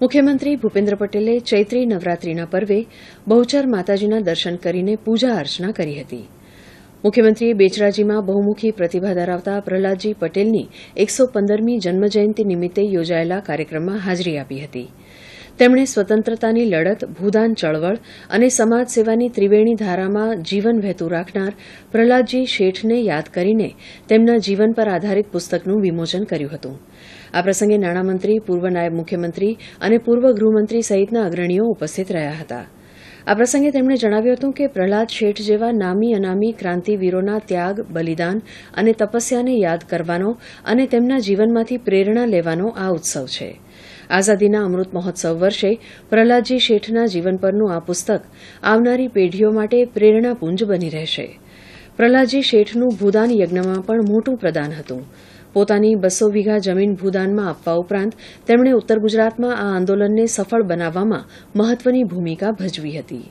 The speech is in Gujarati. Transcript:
મુખ્યમંત્રી ભૂપેન્દ્ર પટેલે ચૈત્રી નવરાત્રીના પર્વે બહુચર માતાજીના દર્શન કરીને પૂજા અર્ચના કરી હતી મુખ્યમંત્રીએ બેચરાજીમાં બહુમુખી પ્રતિભા ધરાવતા પ્રહલાદજી પટેલની એકસો પંદરમી જન્મજયંતિ નિમિત્તે યોજાયેલા કાર્યક્રમમાં હાજરી આપી હતી તેમણે સ્વતંત્રતાની લડત ભૂદાન ચળવળ અને સમાજ સેવાની ત્રિવેણી ધારામાં જીવન વહેતું રાખનાર પ્રહલાદજી શેઠને યાદ કરીને તેમના જીવન પર આધારિત પુસ્તકનું વિમોચન કર્યું હતું આ પ્રસંગે નાણામંત્રી પૂર્વ નાયબ મુખ્યમંત્રી અને પૂર્વ ગૃહમંત્રી સહિતના અગ્રણીઓ ઉપસ્થિત રહ્યા હતા આ પ્રસંગે તેમણે જણાવ્યું હતું કે પ્રહલાદ શેઠ જેવા નામી અનામી ક્રાંતિવીરોના ત્યાગ બલિદાન અને તપસ્યાને યાદ કરવાનો અને તેમના જીવનમાંથી પ્રેરણા લેવાનો આ ઉત્સવ છે આઝાદીના અમૃત મહોત્સવ વર્ષે પ્રહલાદજી શેઠના જીવન પરનું આ પુસ્તક આવનારી પેઢીઓ માટે પ્રેરણાપુંજ બની રહેશે પ્રહલાદજી શેઠનું ભૂદાન યજ્ઞમાં પણ મોટું પ્રદાન હતું પોતાની બસો વીઘા જમીન ભૂદાનમાં આપવા ઉપરાંત તેમણે ઉત્તર ગુજરાતમાં આ આંદોલનને સફળ બનાવવામાં મહત્વની ભૂમિકા ભજવી હતી